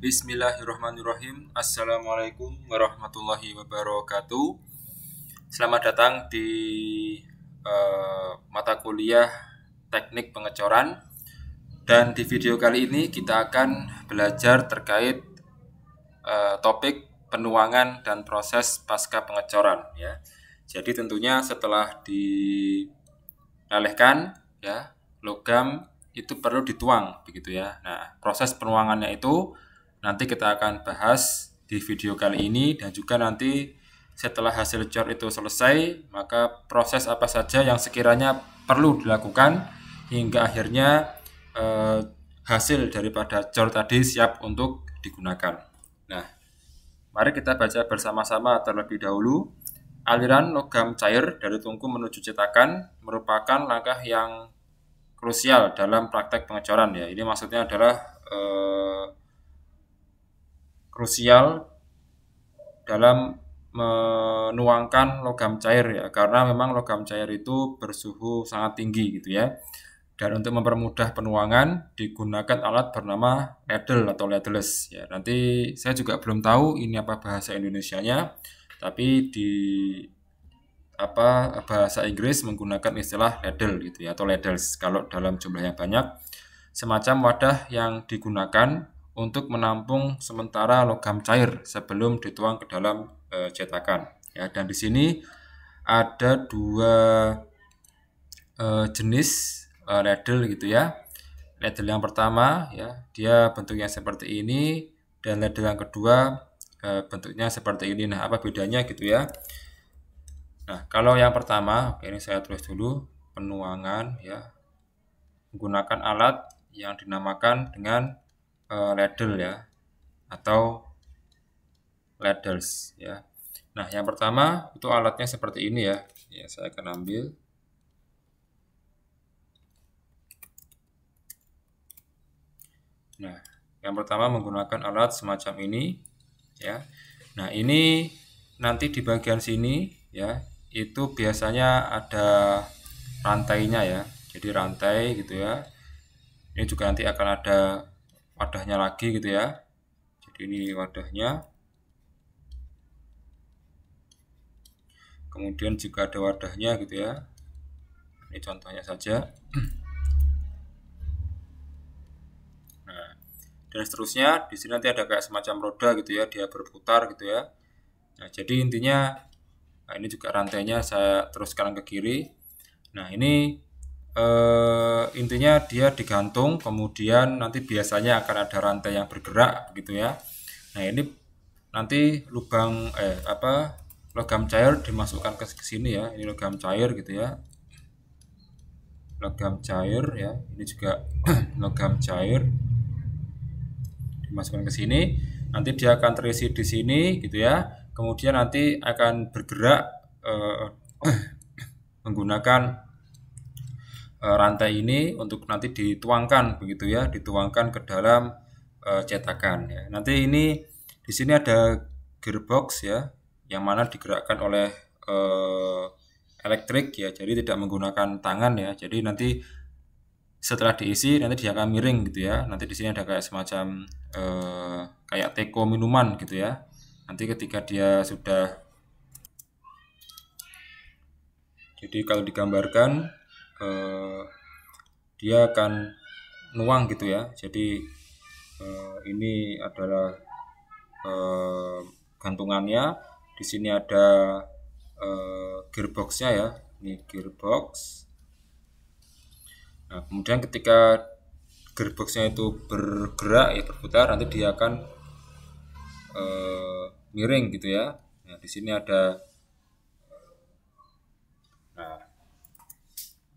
Bismillahirrahmanirrahim. Assalamualaikum warahmatullahi wabarakatuh. Selamat datang di uh, mata kuliah teknik pengecoran. Dan di video kali ini kita akan belajar terkait uh, topik penuangan dan proses pasca pengecoran. Ya, jadi tentunya setelah dilelehkan, ya logam itu perlu dituang begitu ya. Nah proses penuangannya itu nanti kita akan bahas di video kali ini dan juga nanti setelah hasil cor itu selesai maka proses apa saja yang sekiranya perlu dilakukan hingga akhirnya eh, hasil daripada cor tadi siap untuk digunakan. Nah, mari kita baca bersama-sama terlebih dahulu. Aliran logam cair dari tungku menuju cetakan merupakan langkah yang krusial dalam praktek pengecoran ya. Ini maksudnya adalah eh, krusial dalam menuangkan logam cair ya karena memang logam cair itu bersuhu sangat tinggi gitu ya dan untuk mempermudah penuangan digunakan alat bernama ladle atau ladles ya nanti saya juga belum tahu ini apa bahasa Indonesia nya tapi di apa bahasa Inggris menggunakan istilah ladle gitu ya atau ladles kalau dalam jumlah yang banyak semacam wadah yang digunakan untuk menampung sementara logam cair sebelum dituang ke dalam e, cetakan. Ya, dan di sini ada dua e, jenis e, ladle gitu ya. Ladle yang pertama ya, dia bentuknya seperti ini dan ladle yang kedua e, bentuknya seperti ini. Nah, apa bedanya gitu ya? Nah, kalau yang pertama, oke ini saya tulis dulu penuangan ya. Menggunakan alat yang dinamakan dengan uh, ladle ya atau ladles ya. Nah, yang pertama itu alatnya seperti ini ya. Ya, saya akan ambil Nah, yang pertama menggunakan alat semacam ini ya. Nah, ini nanti di bagian sini ya, itu biasanya ada rantainya ya. Jadi rantai gitu ya. Ini juga nanti akan ada wadahnya lagi gitu ya jadi ini wadahnya kemudian juga ada wadahnya gitu ya ini contohnya saja nah dan seterusnya di sini nanti ada kayak semacam roda gitu ya dia berputar gitu ya nah jadi intinya nah ini juga rantainya saya teruskan ke kiri nah ini eh, intinya dia digantung kemudian nanti biasanya akan ada rantai yang bergerak gitu ya nah ini nanti lubang eh apa logam cair dimasukkan ke sini ya ini logam cair gitu ya logam cair ya ini juga logam cair dimasukkan ke sini nanti dia akan terisi di sini gitu ya kemudian nanti akan bergerak eh, menggunakan Eh, rantai ini untuk nanti dituangkan begitu ya, dituangkan ke dalam eh, cetakan ya. Nanti ini di sini ada gearbox ya yang mana digerakkan oleh eh, elektrik ya. Jadi tidak menggunakan tangan ya. Jadi nanti setelah diisi nanti dia akan miring gitu ya. Nanti di sini ada kayak semacam kayak teko minuman gitu ya. Nanti ketika dia sudah jadi kalau digambarkan eh, dia akan nuang gitu ya. Jadi eh, ini adalah eh, gantungannya. Di sini ada eh, gearboxnya ya. Ini gearbox. Nah, kemudian ketika gearboxnya itu bergerak ya berputar, nanti dia akan eh, miring gitu ya. Nah, di sini ada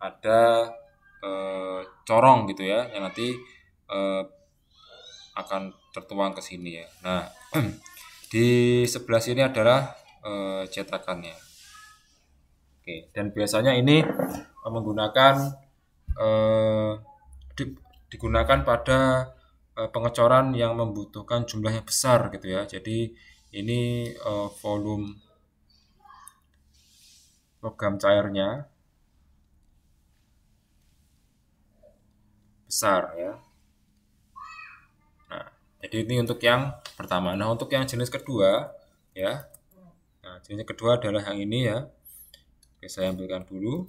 ada e, corong gitu ya yang nanti e, akan tertuang ke sini ya. Nah, di sebelah sini adalah e, cetakannya. Oke, dan biasanya ini menggunakan e, di, digunakan pada e, pengecoran yang membutuhkan jumlahnya besar gitu ya. Jadi ini e, volume logam cairnya besar ya. Nah, jadi ini untuk yang pertama. Nah, untuk yang jenis kedua ya. Nah, jenis kedua adalah yang ini ya. Oke, saya ambilkan dulu.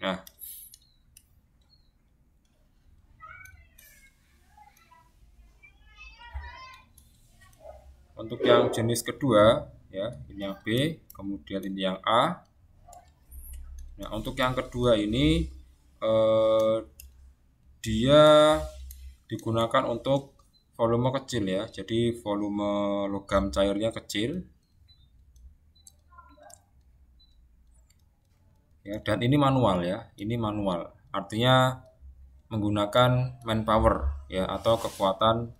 Nah, untuk yang jenis kedua ya ini yang B kemudian ini yang A nah untuk yang kedua ini eh, dia digunakan untuk volume kecil ya jadi volume logam cairnya kecil ya dan ini manual ya ini manual artinya menggunakan manpower ya atau kekuatan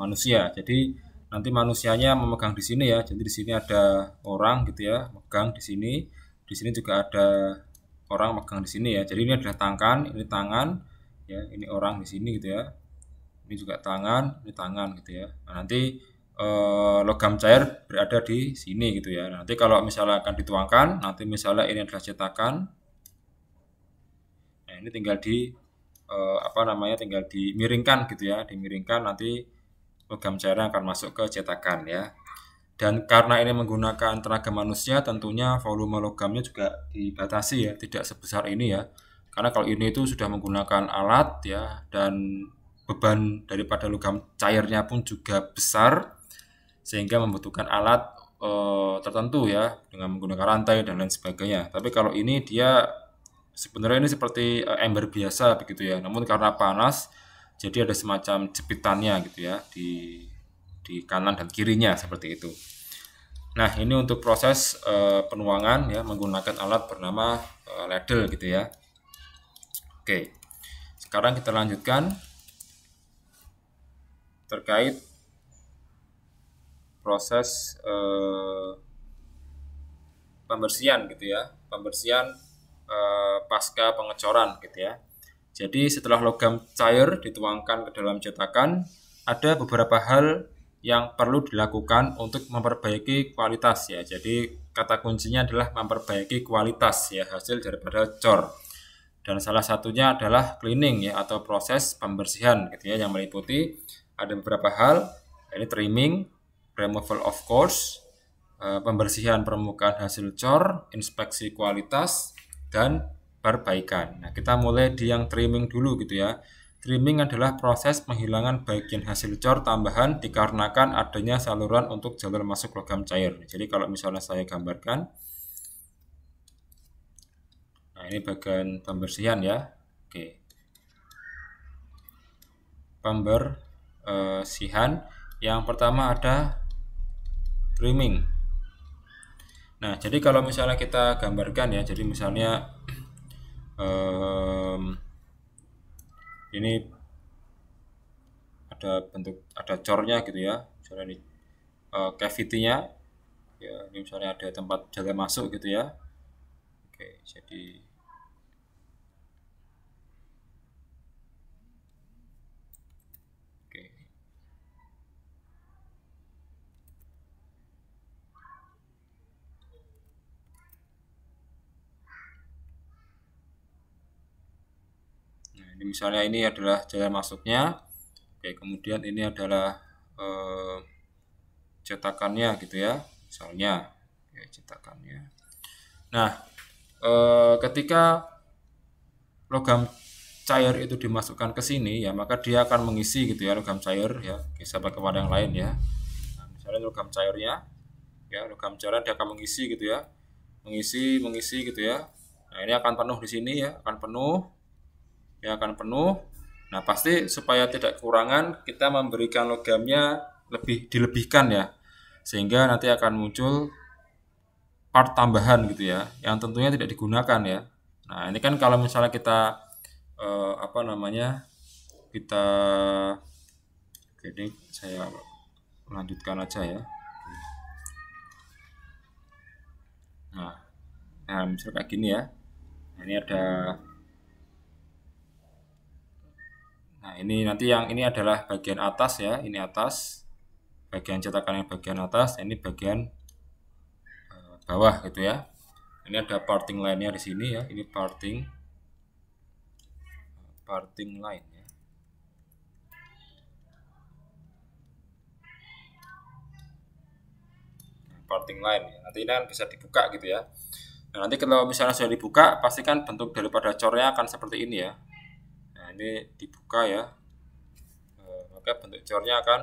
manusia jadi nanti manusianya memegang di sini ya jadi di sini ada orang gitu ya megang di sini di sini juga ada orang megang di sini ya jadi ini adalah tangan ini tangan ya ini orang di sini gitu ya ini juga tangan ini tangan gitu ya nah, nanti eh, logam cair berada di sini gitu ya nanti kalau misalnya akan dituangkan nanti misalnya ini adalah cetakan nah ini tinggal di eh, apa namanya tinggal dimiringkan gitu ya dimiringkan nanti logam jarang akan masuk ke cetakan ya. Dan karena ini menggunakan tenaga manusia, tentunya volume logamnya juga dibatasi ya, tidak sebesar ini ya. Karena kalau ini itu sudah menggunakan alat ya dan beban daripada logam cairnya pun juga besar sehingga membutuhkan alat e, tertentu ya dengan menggunakan rantai dan lain sebagainya. Tapi kalau ini dia sebenarnya ini seperti eh, ember biasa begitu ya. Namun karena panas jadi ada semacam jepitannya gitu ya di di kanan dan kirinya seperti itu. Nah, ini untuk proses e, penuangan ya menggunakan alat bernama e, ladle gitu ya. Oke. Sekarang kita lanjutkan terkait proses e, pembersihan gitu ya, pembersihan e, pasca pengecoran gitu ya. Jadi setelah logam cair dituangkan ke dalam cetakan, ada beberapa hal yang perlu dilakukan untuk memperbaiki kualitas ya. Jadi kata kuncinya adalah memperbaiki kualitas ya hasil daripada cor. Dan salah satunya adalah cleaning ya atau proses pembersihan gitu ya yang meliputi ada beberapa hal ini trimming, removal of course, eh, pembersihan permukaan hasil cor, inspeksi kualitas dan perbaikan. Nah, kita mulai di yang trimming dulu gitu ya. Trimming adalah proses penghilangan bagian hasil cor tambahan dikarenakan adanya saluran untuk jalur masuk logam cair. Jadi kalau misalnya saya gambarkan, nah ini bagian pembersihan ya. Oke. Pembersihan. Yang pertama ada trimming. Nah, jadi kalau misalnya kita gambarkan ya, jadi misalnya um, ini ada bentuk ada cornya gitu ya misalnya ini uh, cavity-nya ya ini misalnya ada tempat jalan masuk gitu ya oke jadi ini misalnya ini adalah jalan masuknya oke kemudian ini adalah eh, cetakannya gitu ya misalnya oke, cetakannya nah eh, ketika logam cair itu dimasukkan ke sini ya maka dia akan mengisi gitu ya logam cair ya bisa pakai wadah yang lain ya nah, misalnya logam cairnya ya logam cairnya dia akan mengisi gitu ya mengisi mengisi gitu ya nah ini akan penuh di sini ya akan penuh yang akan penuh. Nah, pasti supaya tidak kekurangan, kita memberikan logamnya lebih dilebihkan ya. Sehingga nanti akan muncul part tambahan gitu ya, yang tentunya tidak digunakan ya. Nah, ini kan kalau misalnya kita eh, apa namanya? kita ini saya lanjutkan aja ya. Nah, nah misalnya kayak gini ya. Nah, ini ada Nah, ini nanti yang ini adalah bagian atas ya, ini atas. Bagian cetakan yang bagian atas, ini bagian eh, bawah gitu ya. Ini ada parting line-nya di sini ya, ini parting parting line ya. parting line ya. Nanti ini kan bisa dibuka gitu ya. Nah, nanti kalau misalnya sudah dibuka, pastikan bentuk daripada cornya akan seperti ini ya ini dibuka ya e, maka bentuk cornya akan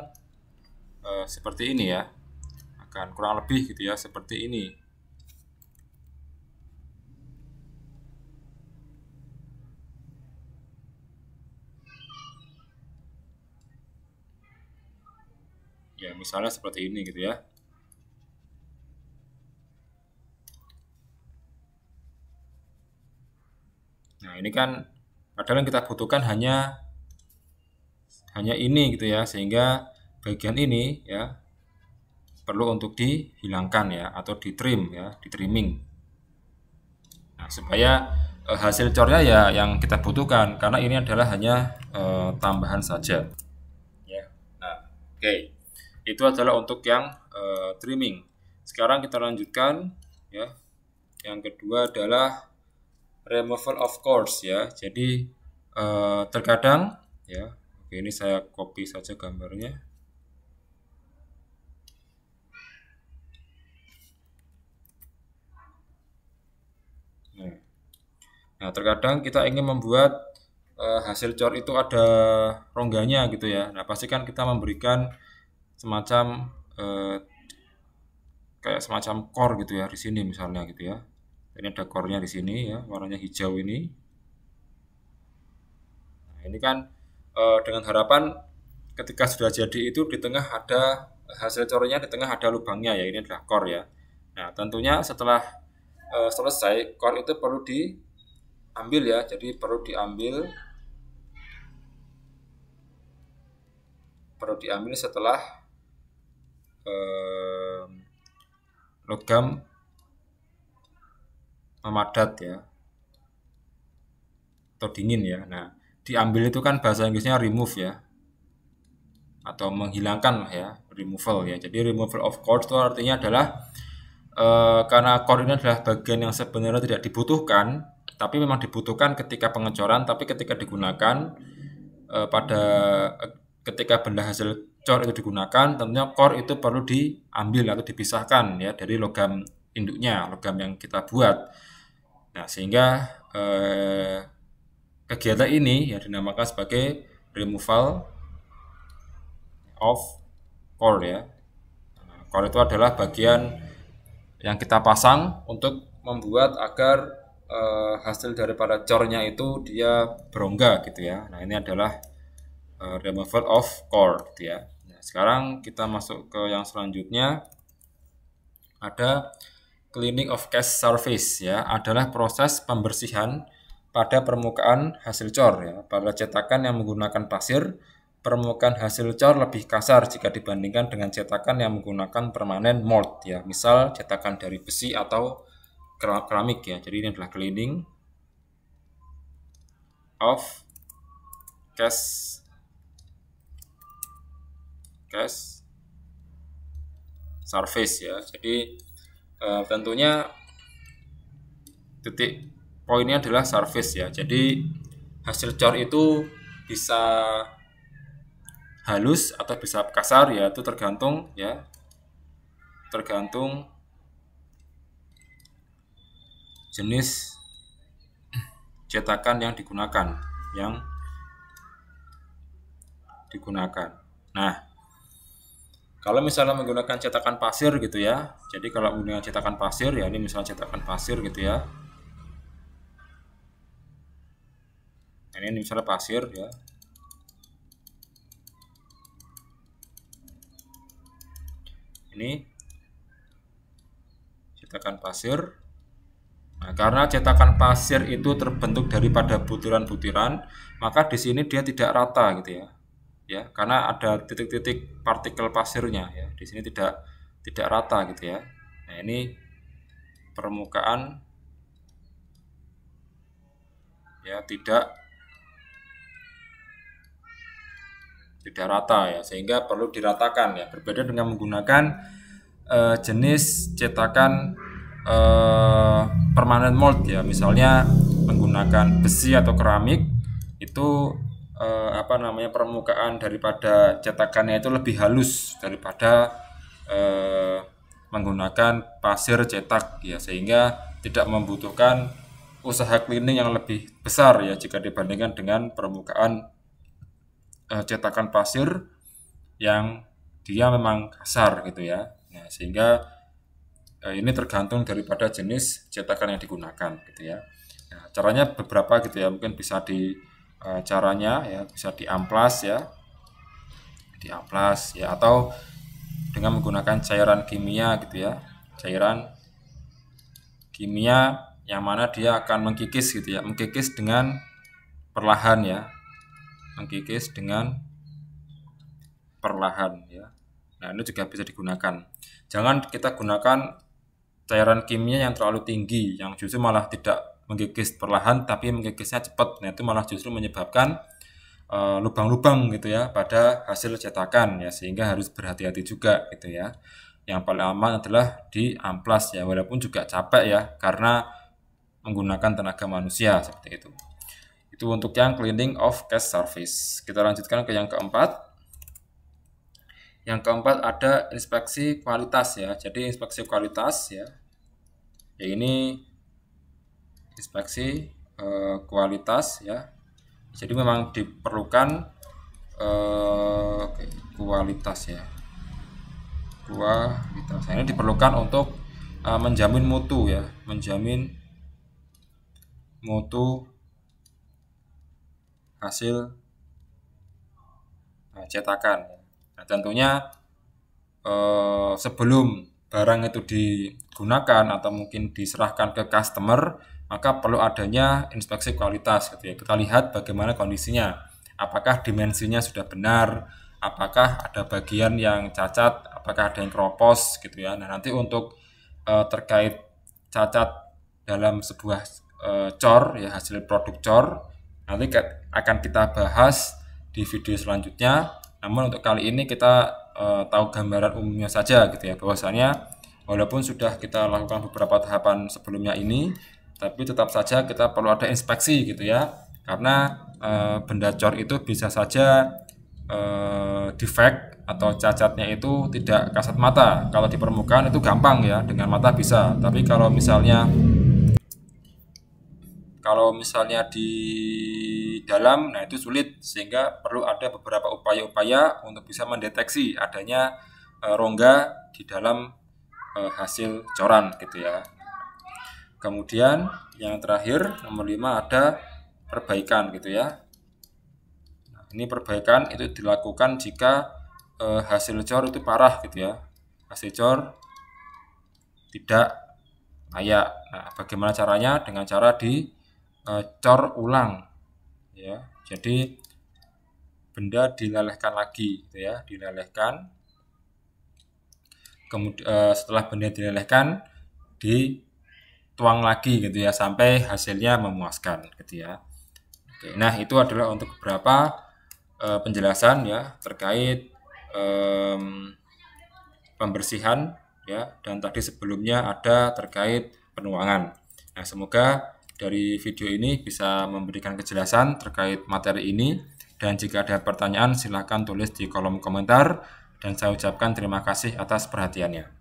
e, seperti ini ya akan kurang lebih gitu ya seperti ini ya misalnya seperti ini gitu ya Nah, ini kan Padahal yang kita butuhkan hanya hanya ini gitu ya, sehingga bagian ini ya perlu untuk dihilangkan ya atau di trim ya, di trimming. Nah, supaya eh, hasil cornya ya yang kita butuhkan karena ini adalah hanya eh, tambahan saja. Ya. Nah, oke. Okay. Itu adalah untuk yang eh, trimming. Sekarang kita lanjutkan ya. Yang kedua adalah removal of course ya. Jadi uh, terkadang ya. Oke, ini saya copy saja gambarnya. Nah, nah terkadang kita ingin membuat uh, hasil cor itu ada rongganya gitu ya. Nah, pastikan kita memberikan semacam uh, kayak semacam core gitu ya di sini misalnya gitu ya ini ada kornya di sini ya warnanya hijau ini nah, ini kan e, dengan harapan ketika sudah jadi itu di tengah ada hasil core-nya di tengah ada lubangnya ya ini adalah core ya nah tentunya setelah e, selesai core itu perlu diambil ya jadi perlu diambil perlu diambil setelah eh, logam memadat ya atau dingin ya. Nah, diambil itu kan bahasa Inggrisnya remove ya atau menghilangkan lah ya removal ya. Jadi removal of core itu artinya adalah e, karena core ini adalah bagian yang sebenarnya tidak dibutuhkan tapi memang dibutuhkan ketika pengecoran tapi ketika digunakan e, pada e, ketika benda hasil cor itu digunakan tentunya core itu perlu diambil atau dipisahkan ya dari logam induknya, logam yang kita buat. Nah, sehingga eh, kegiatan ini yang dinamakan sebagai removal of core ya. Nah, core itu adalah bagian yang kita pasang untuk membuat agar eh, hasil daripada cornya itu dia berongga gitu ya. Nah, ini adalah eh, removal of core gitu ya. Nah, sekarang kita masuk ke yang selanjutnya ada cleaning of cast surface ya adalah proses pembersihan pada permukaan hasil cor ya. Pada cetakan yang menggunakan pasir, permukaan hasil cor lebih kasar jika dibandingkan dengan cetakan yang menggunakan permanen mold ya. Misal cetakan dari besi atau keramik ya. Jadi ini adalah cleaning of cast cast surface ya. Jadi uh, tentunya titik poinnya adalah service ya. Jadi hasil cor itu bisa halus atau bisa kasar ya itu tergantung ya tergantung jenis cetakan yang digunakan yang digunakan. Nah, kalau misalnya menggunakan cetakan pasir gitu ya, jadi kalau menggunakan cetakan pasir ya ini misalnya cetakan pasir gitu ya. ini misalnya pasir ya, ini cetakan pasir. Nah, karena cetakan pasir itu terbentuk daripada butiran-butiran, maka di sini dia tidak rata gitu ya ya karena ada titik-titik partikel pasirnya ya di sini tidak tidak rata gitu ya nah ini permukaan ya tidak tidak rata ya sehingga perlu diratakan ya berbeda dengan menggunakan uh, jenis cetakan uh, permanent mold ya misalnya menggunakan besi atau keramik itu eh, apa namanya permukaan daripada cetakannya itu lebih halus daripada eh, menggunakan pasir cetak ya sehingga tidak membutuhkan usaha cleaning yang lebih besar ya jika dibandingkan dengan permukaan eh, cetakan pasir yang dia memang kasar gitu ya nah sehingga eh, ini tergantung daripada jenis cetakan yang digunakan gitu ya nah, caranya beberapa gitu ya mungkin bisa di Eh, caranya ya bisa diamplas ya diamplas ya atau dengan menggunakan cairan kimia gitu ya cairan kimia yang mana dia akan mengkikis gitu ya mengkikis dengan perlahan ya mengkikis dengan perlahan ya nah ini juga bisa digunakan jangan kita gunakan cairan kimia yang terlalu tinggi yang justru malah tidak mengkikis perlahan tapi mengkikisnya cepat. Nah, itu malah justru menyebabkan eh, lubang-lubang uh, gitu ya pada hasil cetakan ya sehingga harus berhati-hati juga gitu ya. Yang paling aman adalah di amplas ya walaupun juga capek ya karena menggunakan tenaga manusia seperti itu. Itu untuk yang cleaning of cast service Kita lanjutkan ke yang keempat. Yang keempat ada inspeksi kualitas ya. Jadi inspeksi kualitas ya. ya ini inspeksi e, kualitas ya jadi memang diperlukan e, kualitas ya kualitas nah, ini diperlukan untuk e, menjamin mutu ya menjamin mutu hasil cetakan ya. nah, tentunya e, sebelum barang itu digunakan atau mungkin diserahkan ke customer maka perlu adanya inspeksi kualitas gitu ya. Kita lihat bagaimana kondisinya. Apakah dimensinya sudah benar? Apakah ada bagian yang cacat? Apakah ada yang keropos gitu ya. Nah, nanti untuk e, terkait cacat dalam sebuah e, cor ya hasil produk cor nanti akan kita bahas di video selanjutnya. Namun untuk kali ini kita e, tahu gambaran umumnya saja gitu ya bahwasanya walaupun sudah kita lakukan beberapa tahapan sebelumnya ini tapi tetap saja kita perlu ada inspeksi gitu ya karena e, benda cor itu bisa saja e, defect atau cacatnya itu tidak kasat mata kalau di permukaan itu gampang ya dengan mata bisa tapi kalau misalnya kalau misalnya di dalam nah itu sulit sehingga perlu ada beberapa upaya-upaya untuk bisa mendeteksi adanya e, rongga di dalam e, hasil coran gitu ya Kemudian yang terakhir nomor 5 ada perbaikan gitu ya. Nah, ini perbaikan itu dilakukan jika eh, hasil cor itu parah gitu ya. Hasil cor tidak layak. Nah, bagaimana caranya? Dengan cara dicor eh, ulang ya. Jadi benda dilelehkan lagi gitu ya, dilelehkan. Kemudian eh, setelah benda dilelehkan di tuang lagi gitu ya sampai hasilnya memuaskan gitu ya. Oke, nah itu adalah untuk beberapa e, penjelasan ya terkait e, pembersihan ya dan tadi sebelumnya ada terkait penuangan. Nah, semoga dari video ini bisa memberikan kejelasan terkait materi ini dan jika ada pertanyaan silahkan tulis di kolom komentar dan saya ucapkan terima kasih atas perhatiannya.